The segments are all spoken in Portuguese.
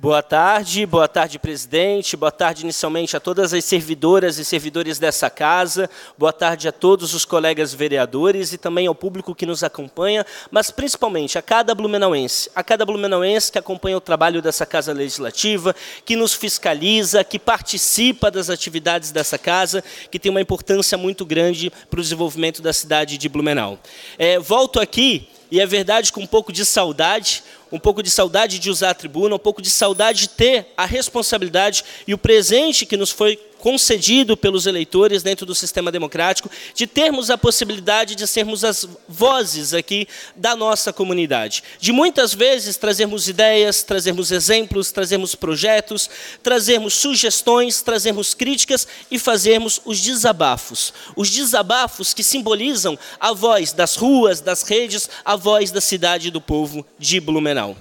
Boa tarde, boa tarde, presidente. Boa tarde, inicialmente, a todas as servidoras e servidores dessa casa. Boa tarde a todos os colegas vereadores e também ao público que nos acompanha, mas principalmente a cada blumenauense, a cada blumenauense que acompanha o trabalho dessa casa legislativa, que nos fiscaliza, que participa das atividades dessa casa, que tem uma importância muito grande para o desenvolvimento da cidade de Blumenau. É, volto aqui e é verdade com um pouco de saudade, um pouco de saudade de usar a tribuna, um pouco de saudade de ter a responsabilidade e o presente que nos foi concedido pelos eleitores dentro do sistema democrático, de termos a possibilidade de sermos as vozes aqui da nossa comunidade. De muitas vezes trazermos ideias, trazermos exemplos, trazermos projetos, trazermos sugestões, trazermos críticas e fazermos os desabafos. Os desabafos que simbolizam a voz das ruas, das redes, a voz da cidade do povo de Blumenau.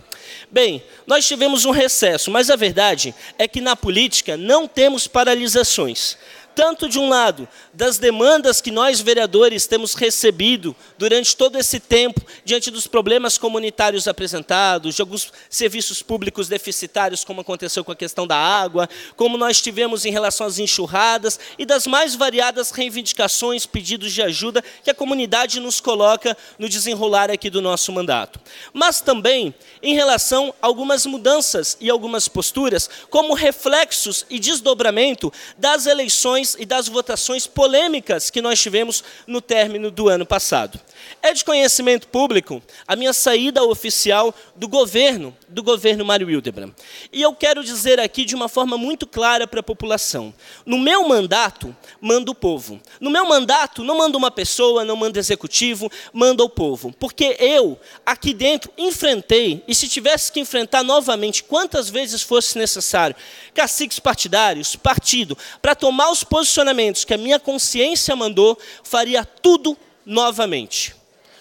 Bem, nós tivemos um recesso, mas a verdade é que na política não temos paralisações tanto de um lado, das demandas que nós vereadores temos recebido durante todo esse tempo, diante dos problemas comunitários apresentados, de alguns serviços públicos deficitários, como aconteceu com a questão da água, como nós tivemos em relação às enxurradas e das mais variadas reivindicações, pedidos de ajuda que a comunidade nos coloca no desenrolar aqui do nosso mandato. Mas também em relação a algumas mudanças e algumas posturas como reflexos e desdobramento das eleições votações e das votações polêmicas que nós tivemos no término do ano passado. É de conhecimento público a minha saída oficial do governo, do governo Mário Hildebrand. E eu quero dizer aqui de uma forma muito clara para a população. No meu mandato, manda o povo. No meu mandato, não manda uma pessoa, não manda executivo, manda o povo. Porque eu, aqui dentro, enfrentei, e se tivesse que enfrentar novamente, quantas vezes fosse necessário, caciques partidários, partido, para tomar os posicionamentos que a minha consciência mandou, faria tudo novamente.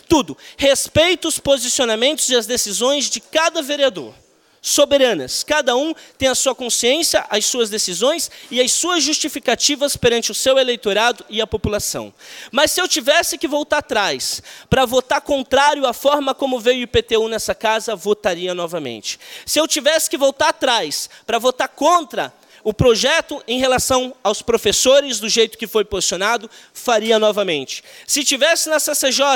Tudo. Respeito os posicionamentos e as decisões de cada vereador. Soberanas. Cada um tem a sua consciência, as suas decisões e as suas justificativas perante o seu eleitorado e a população. Mas se eu tivesse que voltar atrás para votar contrário à forma como veio o IPTU nessa casa, votaria novamente. Se eu tivesse que voltar atrás para votar contra o projeto em relação aos professores, do jeito que foi posicionado, faria novamente. Se tivesse na CCJ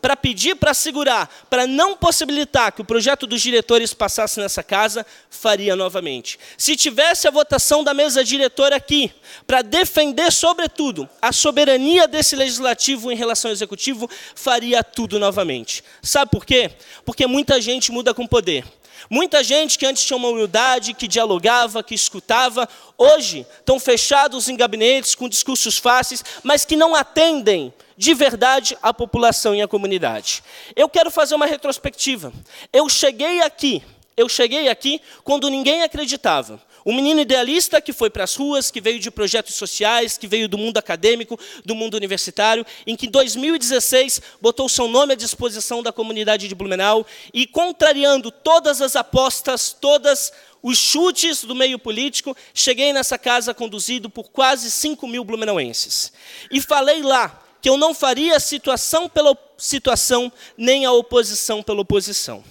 para pedir para segurar, para não possibilitar que o projeto dos diretores passasse nessa casa, faria novamente. Se tivesse a votação da mesa diretora aqui, para defender, sobretudo, a soberania desse legislativo em relação ao executivo, faria tudo novamente. Sabe por quê? Porque muita gente muda com poder. Muita gente que antes tinha uma humildade, que dialogava, que escutava, hoje estão fechados em gabinetes com discursos fáceis, mas que não atendem de verdade a população e a comunidade. Eu quero fazer uma retrospectiva. Eu cheguei aqui, eu cheguei aqui quando ninguém acreditava. Um menino idealista que foi para as ruas, que veio de projetos sociais, que veio do mundo acadêmico, do mundo universitário, em que em 2016 botou seu nome à disposição da comunidade de Blumenau e, contrariando todas as apostas, todas os chutes do meio político, cheguei nessa casa conduzido por quase 5 mil blumenauenses. E falei lá que eu não faria a situação pela situação, nem a oposição pela oposição.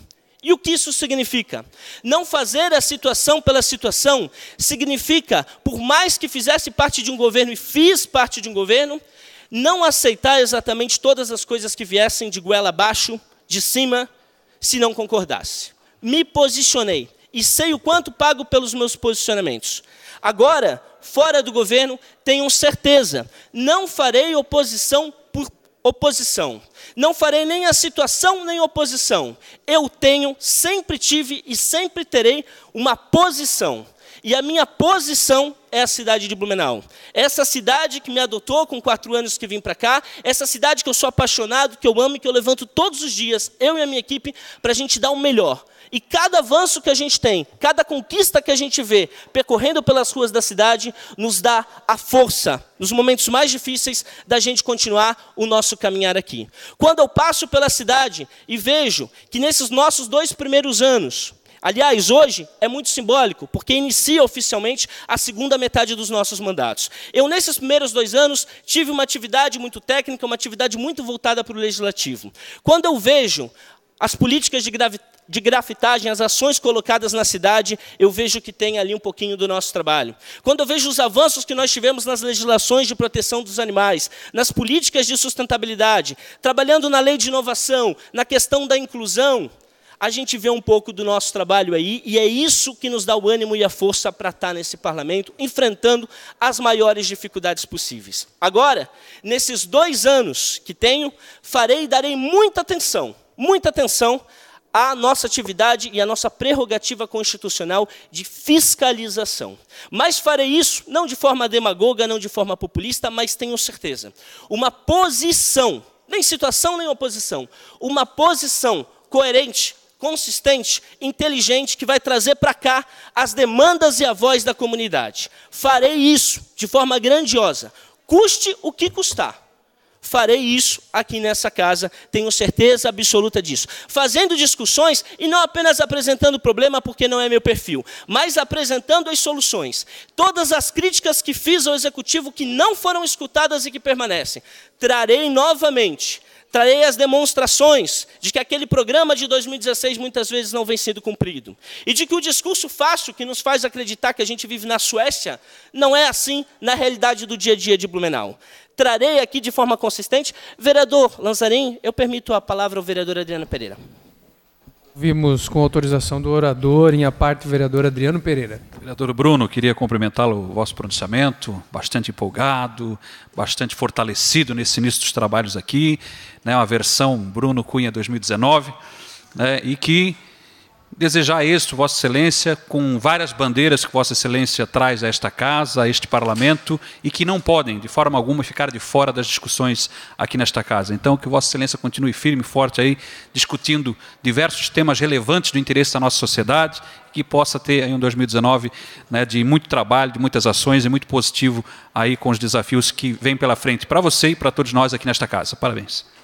E o que isso significa? Não fazer a situação pela situação significa, por mais que fizesse parte de um governo e fiz parte de um governo, não aceitar exatamente todas as coisas que viessem de goela abaixo, de cima, se não concordasse. Me posicionei e sei o quanto pago pelos meus posicionamentos. Agora, fora do governo, tenho certeza, não farei oposição oposição. Não farei nem a situação nem oposição. Eu tenho, sempre tive e sempre terei uma posição. E a minha posição é a cidade de Blumenau. Essa cidade que me adotou com quatro anos que vim para cá, essa cidade que eu sou apaixonado, que eu amo e que eu levanto todos os dias, eu e a minha equipe, para a gente dar o melhor e cada avanço que a gente tem, cada conquista que a gente vê percorrendo pelas ruas da cidade, nos dá a força nos momentos mais difíceis da gente continuar o nosso caminhar aqui. Quando eu passo pela cidade e vejo que nesses nossos dois primeiros anos, Aliás, hoje é muito simbólico, porque inicia oficialmente a segunda metade dos nossos mandatos. Eu, nesses primeiros dois anos, tive uma atividade muito técnica, uma atividade muito voltada para o legislativo. Quando eu vejo as políticas de de grafitagem, as ações colocadas na cidade, eu vejo que tem ali um pouquinho do nosso trabalho. Quando eu vejo os avanços que nós tivemos nas legislações de proteção dos animais, nas políticas de sustentabilidade, trabalhando na lei de inovação, na questão da inclusão, a gente vê um pouco do nosso trabalho aí, e é isso que nos dá o ânimo e a força para estar tá nesse parlamento, enfrentando as maiores dificuldades possíveis. Agora, nesses dois anos que tenho, farei e darei muita atenção, muita atenção a nossa atividade e a nossa prerrogativa constitucional de fiscalização. Mas farei isso não de forma demagoga, não de forma populista, mas tenho certeza. Uma posição, nem situação nem oposição, uma posição coerente, consistente, inteligente, que vai trazer para cá as demandas e a voz da comunidade. Farei isso de forma grandiosa, custe o que custar farei isso aqui nessa casa, tenho certeza absoluta disso. Fazendo discussões e não apenas apresentando o problema, porque não é meu perfil, mas apresentando as soluções. Todas as críticas que fiz ao executivo que não foram escutadas e que permanecem, trarei novamente trarei as demonstrações de que aquele programa de 2016 muitas vezes não vem sendo cumprido. E de que o discurso fácil que nos faz acreditar que a gente vive na Suécia não é assim na realidade do dia a dia de Blumenau trarei aqui de forma consistente. Vereador Lanzarin, eu permito a palavra ao vereador Adriano Pereira. Vimos com autorização do orador, em a parte, vereador Adriano Pereira. Vereador Bruno, queria cumprimentá-lo, o vosso pronunciamento, bastante empolgado, bastante fortalecido nesse início dos trabalhos aqui, né, uma versão Bruno Cunha 2019, né, e que desejar isso, Vossa Excelência, com várias bandeiras que Vossa Excelência traz a esta casa, a este parlamento, e que não podem, de forma alguma, ficar de fora das discussões aqui nesta casa. Então, que Vossa Excelência continue firme e forte aí, discutindo diversos temas relevantes do interesse da nossa sociedade, que possa ter aí um 2019 né, de muito trabalho, de muitas ações e muito positivo aí com os desafios que vêm pela frente para você e para todos nós aqui nesta casa. Parabéns.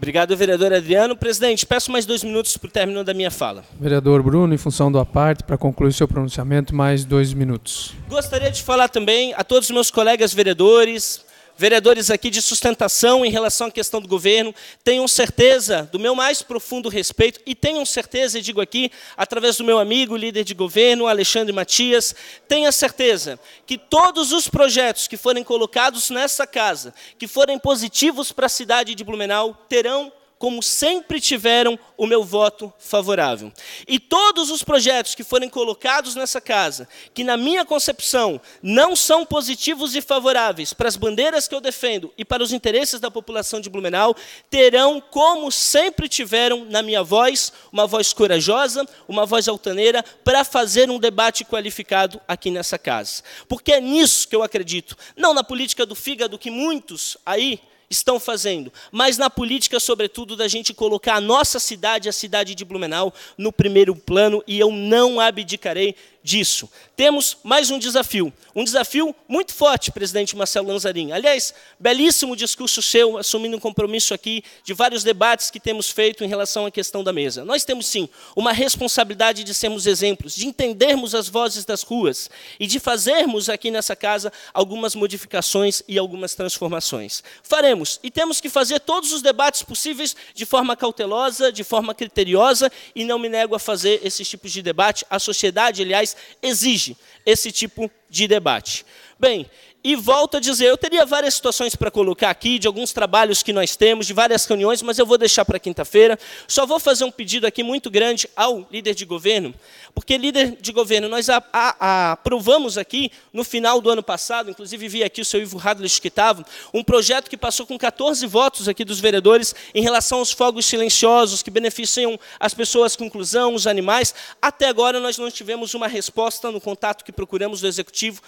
Obrigado, vereador Adriano. Presidente, peço mais dois minutos para o término da minha fala. Vereador Bruno, em função do aparte, para concluir seu pronunciamento, mais dois minutos. Gostaria de falar também a todos os meus colegas vereadores, vereadores aqui de sustentação em relação à questão do governo, tenham certeza do meu mais profundo respeito e tenham certeza, e digo aqui, através do meu amigo, líder de governo, Alexandre Matias, tenha certeza que todos os projetos que forem colocados nessa casa, que forem positivos para a cidade de Blumenau, terão como sempre tiveram o meu voto favorável. E todos os projetos que forem colocados nessa casa, que na minha concepção não são positivos e favoráveis para as bandeiras que eu defendo e para os interesses da população de Blumenau, terão, como sempre tiveram, na minha voz, uma voz corajosa, uma voz altaneira, para fazer um debate qualificado aqui nessa casa. Porque é nisso que eu acredito, não na política do fígado que muitos aí estão fazendo, mas na política, sobretudo, da gente colocar a nossa cidade, a cidade de Blumenau, no primeiro plano, e eu não abdicarei disso. Temos mais um desafio, um desafio muito forte, presidente Marcelo Lanzarin. Aliás, belíssimo discurso seu, assumindo um compromisso aqui de vários debates que temos feito em relação à questão da mesa. Nós temos sim uma responsabilidade de sermos exemplos, de entendermos as vozes das ruas e de fazermos aqui nessa casa algumas modificações e algumas transformações. Faremos e temos que fazer todos os debates possíveis de forma cautelosa, de forma criteriosa e não me nego a fazer esses tipos de debate. A sociedade, aliás, exige esse tipo de debate. Bem, e volto a dizer, eu teria várias situações para colocar aqui, de alguns trabalhos que nós temos, de várias reuniões, mas eu vou deixar para quinta-feira. Só vou fazer um pedido aqui muito grande ao líder de governo, porque líder de governo, nós a, a, a, aprovamos aqui, no final do ano passado, inclusive vi aqui o seu Ivo Radlich que estava, um projeto que passou com 14 votos aqui dos vereadores em relação aos fogos silenciosos que beneficiam as pessoas com inclusão, os animais. Até agora nós não tivemos uma resposta no contato que procuramos do Executivo executivo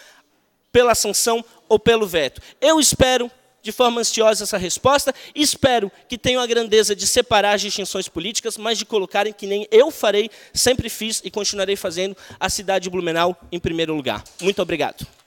pela sanção ou pelo veto. Eu espero de forma ansiosa essa resposta, espero que tenham a grandeza de separar as distinções políticas, mas de colocarem que nem eu farei, sempre fiz e continuarei fazendo a cidade de Blumenau em primeiro lugar. Muito obrigado.